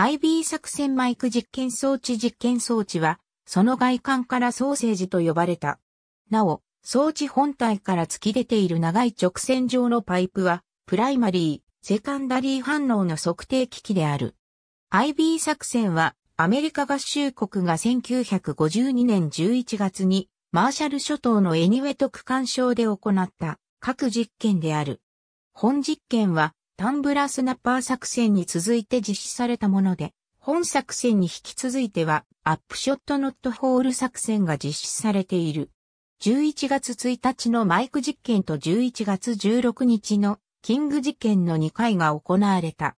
IB 作戦マイク実験装置実験装置は、その外観からソーセージと呼ばれた。なお、装置本体から突き出ている長い直線状のパイプは、プライマリー、セカンダリー反応の測定機器である。IB 作戦は、アメリカ合衆国が1952年11月に、マーシャル諸島のエニウェト区間省で行った、各実験である。本実験は、タンブラスナッパー作戦に続いて実施されたもので、本作戦に引き続いては、アップショットノットホール作戦が実施されている。11月1日のマイク実験と11月16日のキング実験の2回が行われた。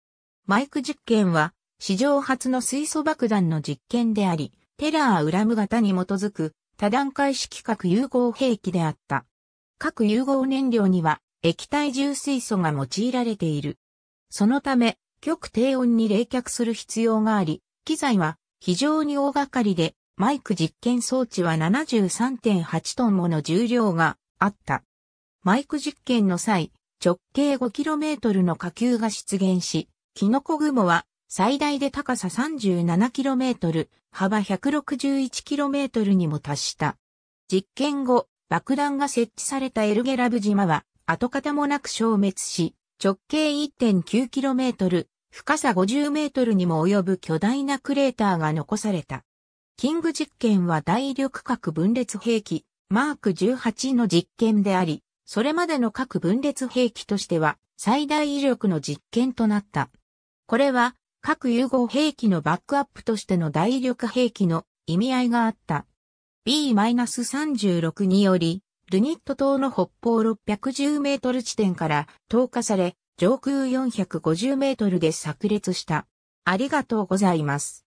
マイク実験は、史上初の水素爆弾の実験であり、テラーウラム型に基づく多段階式核融合兵器であった。核融合燃料には液体重水素が用いられている。そのため、極低温に冷却する必要があり、機材は非常に大掛かりで、マイク実験装置は73.8トンもの重量があった。マイク実験の際、直径 5km の火球が出現し、キノコ雲は最大で高さ 37km、幅 161km にも達した。実験後、爆弾が設置されたエルゲラブ島は跡形もなく消滅し、直径 1.9km、深さ 50m にも及ぶ巨大なクレーターが残された。キング実験は大力核分裂兵器、マーク18の実験であり、それまでの核分裂兵器としては最大威力の実験となった。これは核融合兵器のバックアップとしての大力兵器の意味合いがあった。B-36 によりルニット島の北方610メートル地点から投下され、上空450メートルで炸裂した。ありがとうございます。